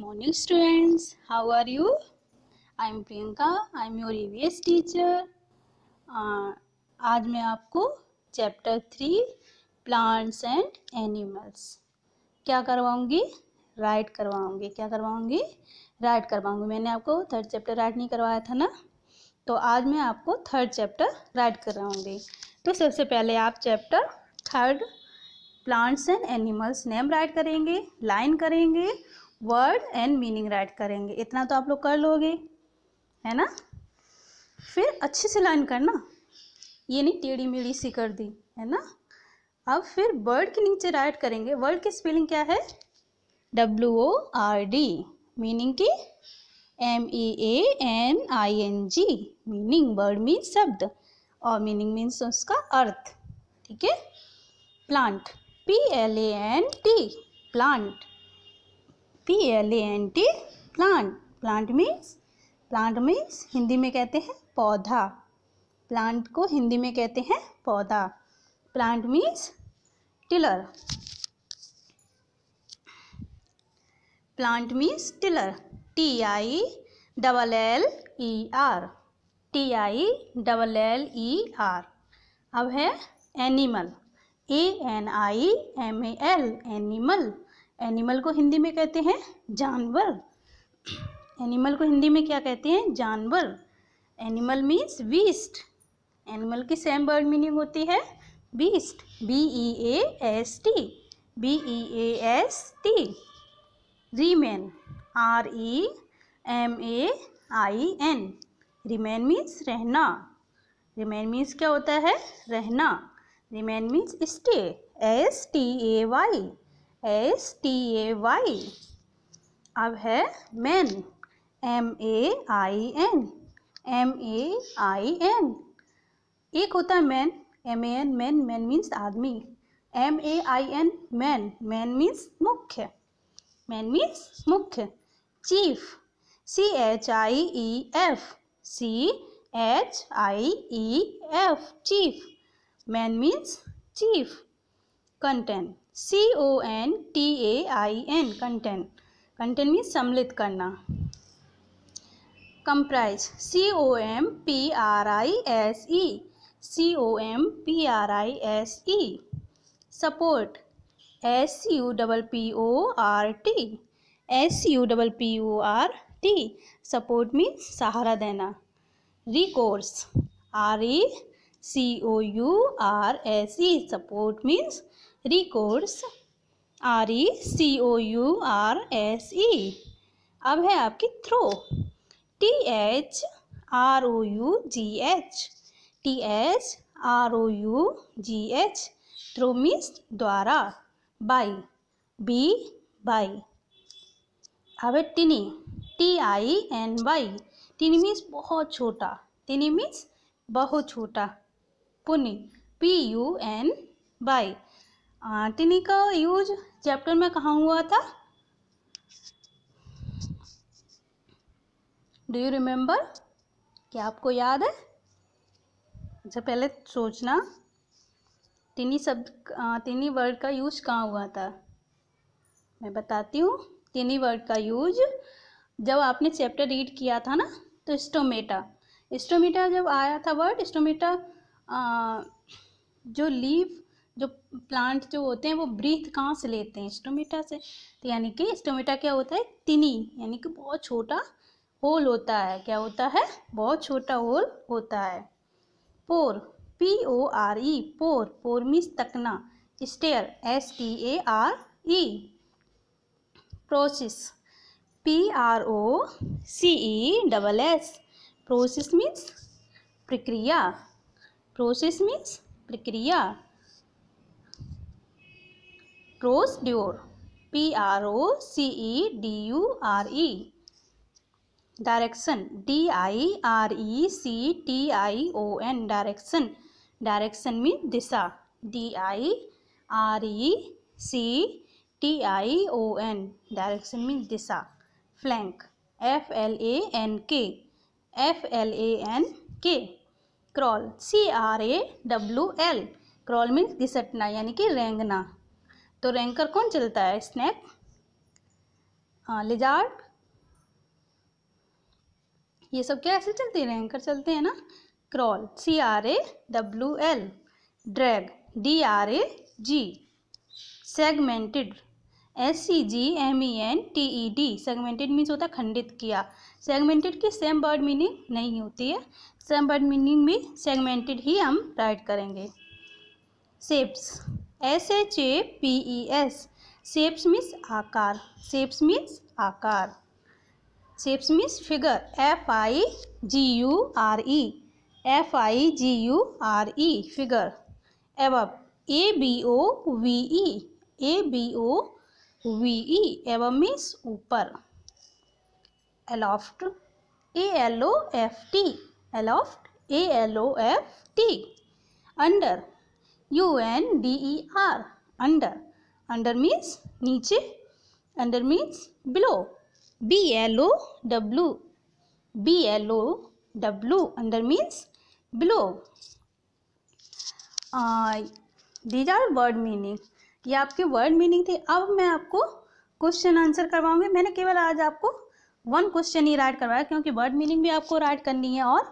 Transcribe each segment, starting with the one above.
morning students how are you i am priyanka i am your evs teacher uh, आज मैं आपको chapter three plants and animals क्या करवाऊंगी right करवाऊंगी क्या करवाऊंगी राइट करवाऊंगी मैंने आपको थर्ड चैप्टर राइट नहीं करवाया था ना तो आज मैं आपको थर्ड चैप्टर राइट कराऊंगी तो सबसे पहले आप chapter third plants and animals name write करेंगे लाइन करेंगे वर्ड एंड मीनिंग राइट करेंगे इतना तो आप लोग कर लोगे है ना फिर अच्छे से लाइन करना ये नहीं टेढ़ी मेढ़ी सी कर दी है ना अब फिर वर्ड के नीचे राइट करेंगे वर्ड की स्पेलिंग क्या है W O R D meaning की M E A N I N G meaning bird mean शब्द और मीनिंग मीन्स उसका अर्थ ठीक है plant P L A N T plant P L A N T plant plant means plant means Hindi में कहते हैं पौधा प्लांट को हिंदी में कहते हैं पौधा plant means tiller plant means tiller T I double L E R T I double L E R अब है animal A N I M A L animal animal को हिंदी में कहते हैं जानवर एनिमल को हिंदी में क्या कहते हैं जानवर एनिमल मीन्स बीस्ट एनिमल की सेम वर्ड मीनिंग होती है beast B E A S T B E A S T remain R E M A I N remain means रहना रिमेन मीन्स क्या होता है रहना remain means stay s t a y S T A Y अब है man M A I N M A I N एक होता है man M A N man man means आदमी M A I N man man means मुख्य main means मुख्य chief C H I E F C H I E F chief main means chief contain C O N T A I N contain contain means सम्मिलित करना comprise C O M P R I S E C O M P R I S E support S U double P O R T S U double P O R T support means सहारा देना recourse R E C O U R S E support means recourse R E C O U R S E अब है आपकी through T H R O U G H T H R O U G H through means द्वारा by B Y अब है tiny T I N Y tiny means बहुत छोटा tiny means बहुत छोटा puny P U N Y tiny का use chapter में कहा हुआ था डू यू रिमेम्बर क्या आपको याद है अच्छा पहले सोचना तिनी शब्द तिनी वर्ड का यूज कहाँ हुआ था मैं बताती हूँ तिनी वर्ड का यूज जब आपने चैप्टर रीड किया था ना तो स्टोमेटा स्टोमेटा जब आया था वर्ड स्टोमेटा जो लीव जो प्लांट जो होते हैं वो ब्रीथ कहाँ से लेते हैं स्टोमेटा से तो यानी कि स्टोमेटा क्या होता है तिनी यानी कि बहुत छोटा होल होता है क्या होता है बहुत छोटा होल होता है पोर P O R E pore pore means तकना stare S T A R E process P R O C E double S process means प्रक्रिया प्रोसेस मीन्स प्रक्रिया procedure P R O C E D U R E direction D I R E C T I O N direction direction mean दिशा D I R E C T I O N direction mean दिशा flank F L A N K F L A N K crawl C R A W L crawl means घिसटना यानी कि रेंगना तो रेंकर कौन चलता है snack lizard हाँ, ये सब क्या ऐसे चलते हैं रैंकर चलते हैं ना crawl C R A W L drag D R A G segmented S C G M E N T E D segmented means होता है खंडित किया सेगमेंटेड की सेम वर्ड मीनिंग नहीं होती है सेम वर्ड मीनिंग भी सेगमेंटेड ही हम राइट करेंगे shapes S H A P E S shapes means आकार सेप्स मीन्स आकार shapes means figure F I G U R E F I G U R E figure above A B O V E A B O V above means ऊपर aloft A L O F T aloft A L O F T under U N D E R under under means नीचे under means below B L O W B L O W under means below these are word meaning ये आपके word meaning थी अब मैं आपको question answer करवाऊंगी मैंने केवल आज आपको वन क्वेश्चन ही राइट करवाया क्योंकि वर्ड मीनिंग भी आपको राइट करनी है और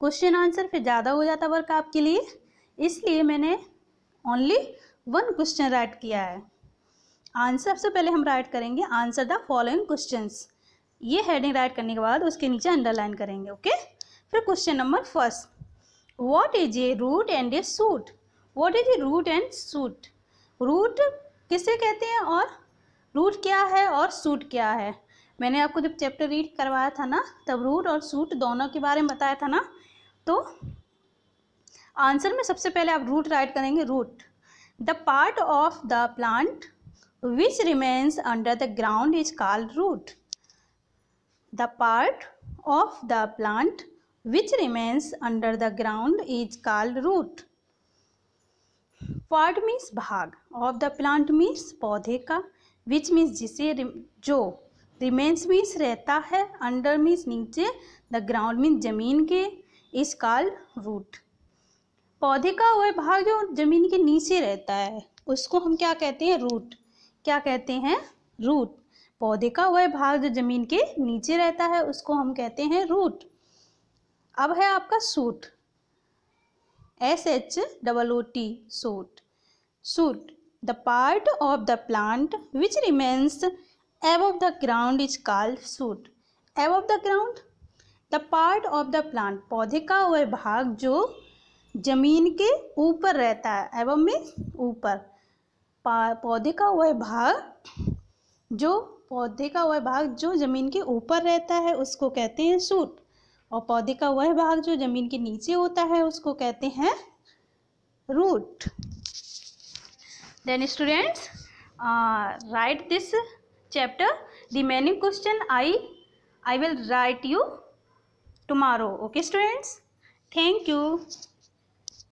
क्वेश्चन आंसर फिर ज़्यादा हो जाता वर्क आपके लिए इसलिए मैंने ओनली वन क्वेश्चन राइट किया है आंसर सबसे पहले हम राइट करेंगे आंसर द फॉलोइंग क्वेश्चन ये हेडिंग राइट करने के बाद उसके नीचे अंडरलाइन करेंगे ओके फिर question number first what is a root and a shoot what is a root and shoot root किसे कहते हैं और रूट क्या है और सूट क्या है मैंने आपको जब चैप्टर रीड करवाया था ना तब रूट और सूट दोनों के बारे में बताया था ना तो आंसर में सबसे पहले आप रूट राइट करेंगे root the part of the plant which remains under the ground is called root the part of the plant which remains under the ground is called root part means भाग of the plant means पौधे का which means जिसे जो remains means रहता है under means नीचे the ground means जमीन के इस काल रूट पौधे का वह भाग जो जमीन के नीचे रहता है उसको हम क्या कहते हैं रूट क्या कहते हैं रूट पौधे का वह भाग जो जमीन के नीचे रहता है उसको हम कहते हैं रूट अब है आपका shoot S H double O T shoot shoot the part of the plant which remains of the ground is called shoot above of the ground the part of the plant पौधे का वह भाग जो जमीन के ऊपर रहता है एवं में ऊपर पौधे का वह भाग जो पौधे का वह भाग जो जमीन के ऊपर रहता है उसको कहते हैं सूट और पौधे का वह भाग जो जमीन के नीचे होता है उसको कहते हैं root then students write this chapter remaining question I I will write you tomorrow okay students thank you